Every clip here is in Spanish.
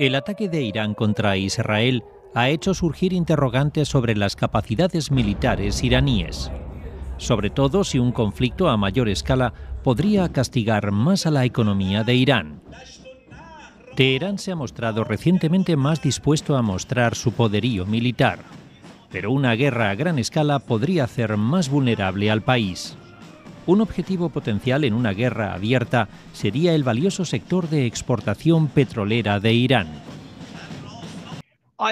El ataque de Irán contra Israel ha hecho surgir interrogantes sobre las capacidades militares iraníes, sobre todo si un conflicto a mayor escala podría castigar más a la economía de Irán. Teherán se ha mostrado recientemente más dispuesto a mostrar su poderío militar, pero una guerra a gran escala podría hacer más vulnerable al país. Un objetivo potencial en una guerra abierta sería el valioso sector de exportación petrolera de Irán. Uh,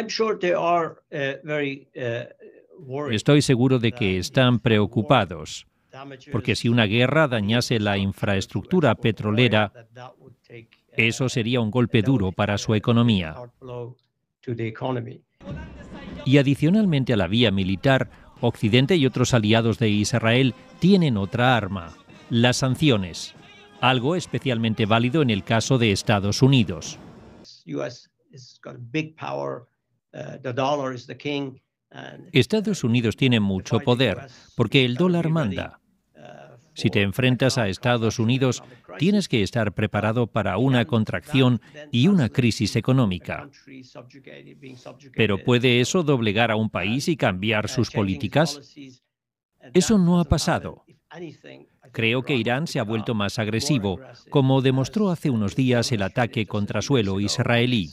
uh, Estoy seguro de que están preocupados, porque si una guerra dañase la infraestructura petrolera, uh, eso sería un golpe duro para su economía. Y adicionalmente a la vía militar, Occidente y otros aliados de Israel tienen otra arma, las sanciones, algo especialmente válido en el caso de Estados Unidos. Estados Unidos tiene mucho poder porque el dólar manda. Si te enfrentas a Estados Unidos, tienes que estar preparado para una contracción y una crisis económica. Pero ¿puede eso doblegar a un país y cambiar sus políticas? Eso no ha pasado. Creo que Irán se ha vuelto más agresivo, como demostró hace unos días el ataque contra suelo israelí.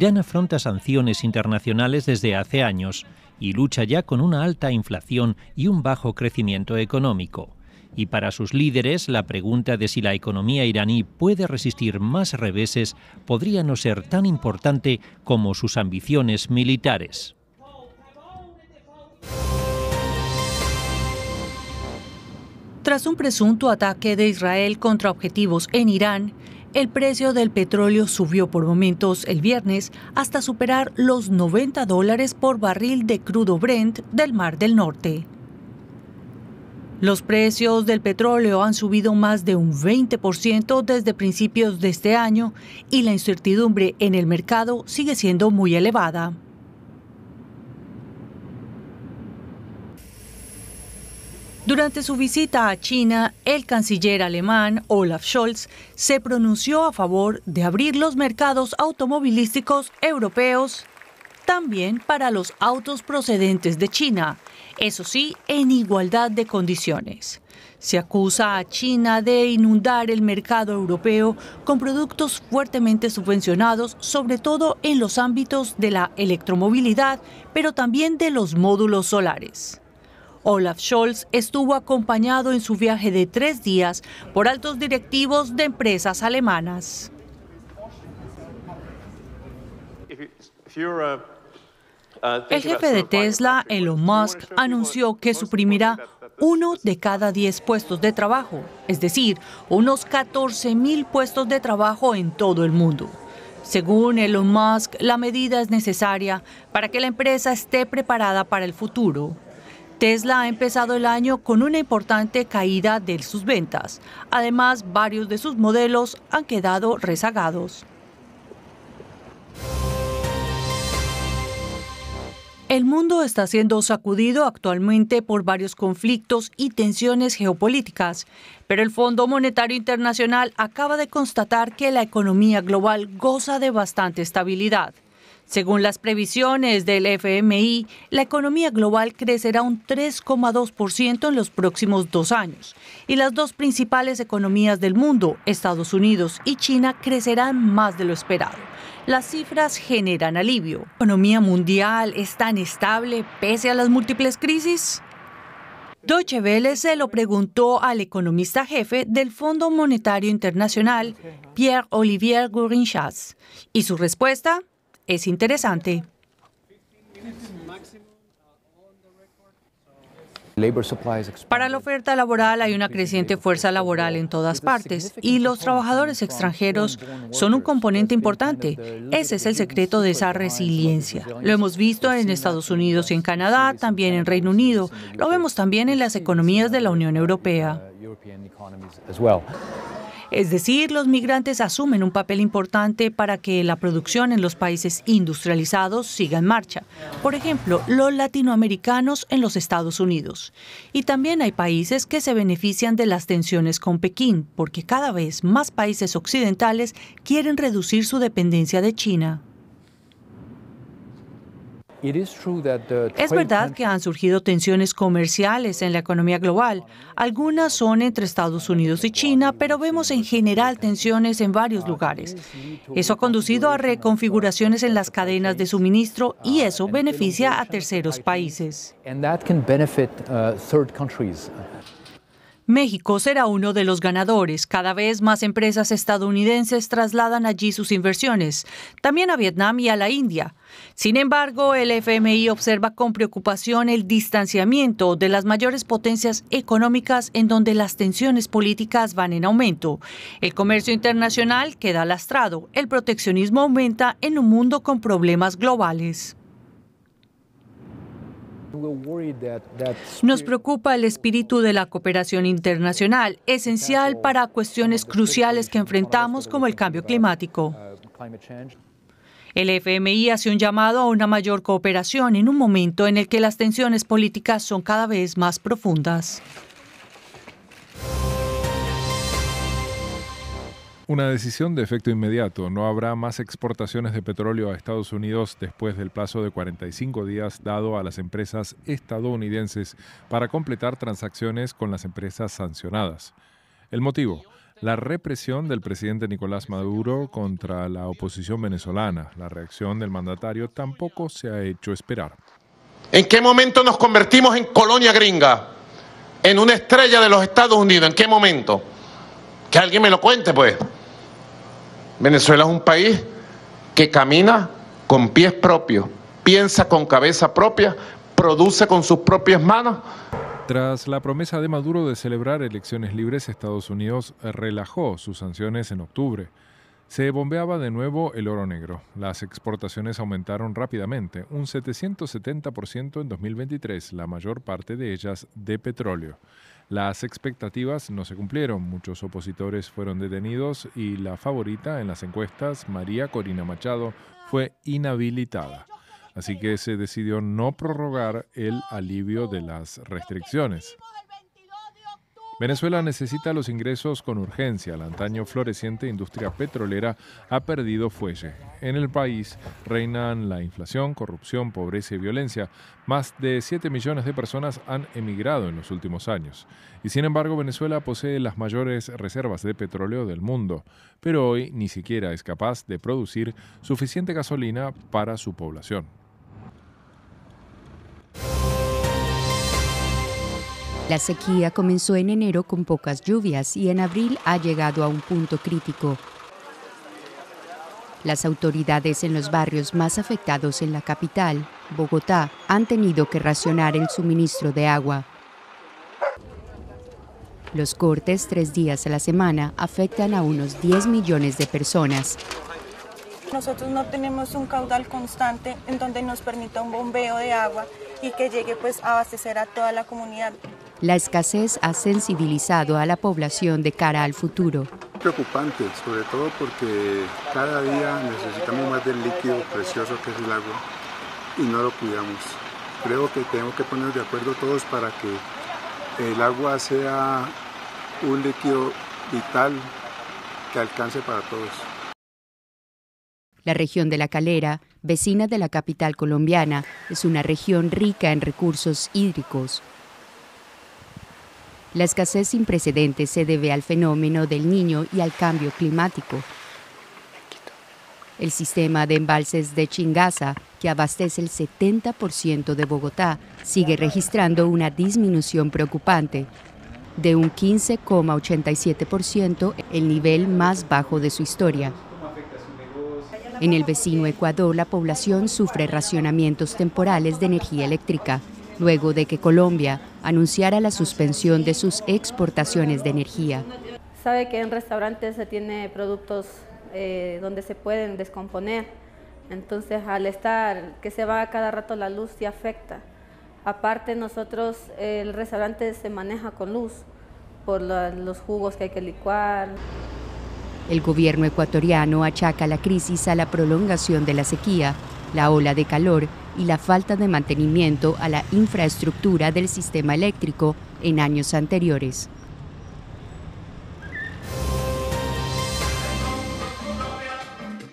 Irán afronta sanciones internacionales desde hace años y lucha ya con una alta inflación y un bajo crecimiento económico. Y para sus líderes, la pregunta de si la economía iraní puede resistir más reveses podría no ser tan importante como sus ambiciones militares. Tras un presunto ataque de Israel contra objetivos en Irán, el precio del petróleo subió por momentos el viernes hasta superar los 90 dólares por barril de crudo Brent del Mar del Norte. Los precios del petróleo han subido más de un 20% desde principios de este año y la incertidumbre en el mercado sigue siendo muy elevada. Durante su visita a China, el canciller alemán Olaf Scholz se pronunció a favor de abrir los mercados automovilísticos europeos también para los autos procedentes de China, eso sí, en igualdad de condiciones. Se acusa a China de inundar el mercado europeo con productos fuertemente subvencionados, sobre todo en los ámbitos de la electromovilidad, pero también de los módulos solares. Olaf Scholz estuvo acompañado en su viaje de tres días por altos directivos de empresas alemanas. El jefe de Tesla, Elon Musk, anunció que suprimirá uno de cada diez puestos de trabajo, es decir, unos 14 mil puestos de trabajo en todo el mundo. Según Elon Musk, la medida es necesaria para que la empresa esté preparada para el futuro. Tesla ha empezado el año con una importante caída de sus ventas. Además, varios de sus modelos han quedado rezagados. El mundo está siendo sacudido actualmente por varios conflictos y tensiones geopolíticas, pero el Fondo Monetario Internacional acaba de constatar que la economía global goza de bastante estabilidad. Según las previsiones del FMI, la economía global crecerá un 3,2% en los próximos dos años y las dos principales economías del mundo, Estados Unidos y China, crecerán más de lo esperado. Las cifras generan alivio. ¿La economía mundial es tan estable pese a las múltiples crisis? Deutsche Welle se lo preguntó al economista jefe del Fondo Monetario Internacional, Pierre-Olivier Gourinchas, y su respuesta es interesante. Para la oferta laboral hay una creciente fuerza laboral en todas partes y los trabajadores extranjeros son un componente importante. Ese es el secreto de esa resiliencia. Lo hemos visto en Estados Unidos y en Canadá, también en Reino Unido. Lo vemos también en las economías de la Unión Europea. Es decir, los migrantes asumen un papel importante para que la producción en los países industrializados siga en marcha. Por ejemplo, los latinoamericanos en los Estados Unidos. Y también hay países que se benefician de las tensiones con Pekín, porque cada vez más países occidentales quieren reducir su dependencia de China. Es verdad que han surgido tensiones comerciales en la economía global. Algunas son entre Estados Unidos y China, pero vemos en general tensiones en varios lugares. Eso ha conducido a reconfiguraciones en las cadenas de suministro y eso beneficia a terceros países. México será uno de los ganadores. Cada vez más empresas estadounidenses trasladan allí sus inversiones, también a Vietnam y a la India. Sin embargo, el FMI observa con preocupación el distanciamiento de las mayores potencias económicas en donde las tensiones políticas van en aumento. El comercio internacional queda lastrado, el proteccionismo aumenta en un mundo con problemas globales. Nos preocupa el espíritu de la cooperación internacional, esencial para cuestiones cruciales que enfrentamos como el cambio climático. El FMI hace un llamado a una mayor cooperación en un momento en el que las tensiones políticas son cada vez más profundas. Una decisión de efecto inmediato. No habrá más exportaciones de petróleo a Estados Unidos después del plazo de 45 días dado a las empresas estadounidenses para completar transacciones con las empresas sancionadas. El motivo, la represión del presidente Nicolás Maduro contra la oposición venezolana. La reacción del mandatario tampoco se ha hecho esperar. ¿En qué momento nos convertimos en colonia gringa? En una estrella de los Estados Unidos. ¿En qué momento? Que alguien me lo cuente, pues. Venezuela es un país que camina con pies propios, piensa con cabeza propia, produce con sus propias manos. Tras la promesa de Maduro de celebrar elecciones libres, Estados Unidos relajó sus sanciones en octubre. Se bombeaba de nuevo el oro negro. Las exportaciones aumentaron rápidamente, un 770% en 2023, la mayor parte de ellas de petróleo. Las expectativas no se cumplieron, muchos opositores fueron detenidos y la favorita en las encuestas, María Corina Machado, fue inhabilitada. Así que se decidió no prorrogar el alivio de las restricciones. Venezuela necesita los ingresos con urgencia. La antaño floreciente industria petrolera ha perdido fuelle. En el país reinan la inflación, corrupción, pobreza y violencia. Más de 7 millones de personas han emigrado en los últimos años. Y sin embargo, Venezuela posee las mayores reservas de petróleo del mundo. Pero hoy ni siquiera es capaz de producir suficiente gasolina para su población. La sequía comenzó en enero con pocas lluvias y en abril ha llegado a un punto crítico. Las autoridades en los barrios más afectados en la capital, Bogotá, han tenido que racionar el suministro de agua. Los cortes tres días a la semana afectan a unos 10 millones de personas. Nosotros no tenemos un caudal constante en donde nos permita un bombeo de agua y que llegue pues a abastecer a toda la comunidad la escasez ha sensibilizado a la población de cara al futuro. Preocupante, sobre todo porque cada día necesitamos más del líquido precioso que es el agua y no lo cuidamos. Creo que tenemos que ponernos de acuerdo todos para que el agua sea un líquido vital que alcance para todos. La región de La Calera, vecina de la capital colombiana, es una región rica en recursos hídricos, la escasez sin precedentes se debe al fenómeno del niño y al cambio climático. El sistema de embalses de Chingaza, que abastece el 70% de Bogotá, sigue registrando una disminución preocupante, de un 15,87%, el nivel más bajo de su historia. En el vecino Ecuador, la población sufre racionamientos temporales de energía eléctrica, luego de que Colombia anunciara la suspensión de sus exportaciones de energía. Sabe que en restaurantes se tiene productos eh, donde se pueden descomponer, entonces al estar que se va a cada rato la luz sí afecta. Aparte nosotros el restaurante se maneja con luz por los jugos que hay que licuar. El gobierno ecuatoriano achaca la crisis a la prolongación de la sequía la ola de calor y la falta de mantenimiento a la infraestructura del sistema eléctrico en años anteriores.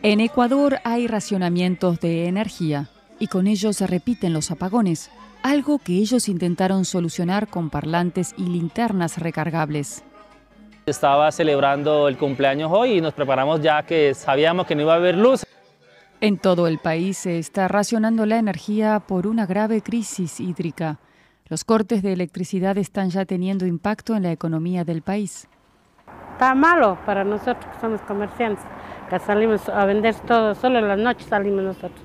En Ecuador hay racionamientos de energía y con ellos se repiten los apagones, algo que ellos intentaron solucionar con parlantes y linternas recargables. Estaba celebrando el cumpleaños hoy y nos preparamos ya que sabíamos que no iba a haber luz. En todo el país se está racionando la energía por una grave crisis hídrica. Los cortes de electricidad están ya teniendo impacto en la economía del país. Está malo para nosotros que somos comerciantes, que salimos a vender todo, solo en la noche salimos nosotros.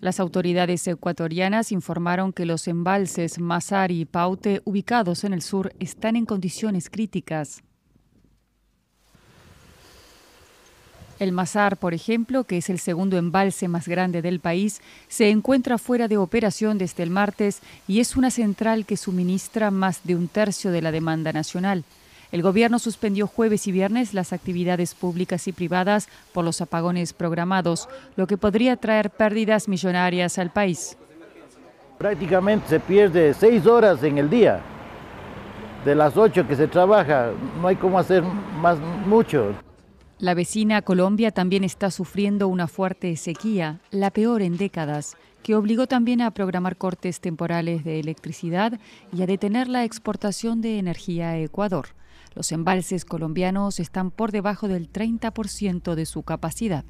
Las autoridades ecuatorianas informaron que los embalses Masari y Paute, ubicados en el sur, están en condiciones críticas. El Mazar, por ejemplo, que es el segundo embalse más grande del país, se encuentra fuera de operación desde el martes y es una central que suministra más de un tercio de la demanda nacional. El gobierno suspendió jueves y viernes las actividades públicas y privadas por los apagones programados, lo que podría traer pérdidas millonarias al país. Prácticamente se pierde seis horas en el día. De las ocho que se trabaja, no hay cómo hacer más mucho. La vecina Colombia también está sufriendo una fuerte sequía, la peor en décadas, que obligó también a programar cortes temporales de electricidad y a detener la exportación de energía a Ecuador. Los embalses colombianos están por debajo del 30% de su capacidad.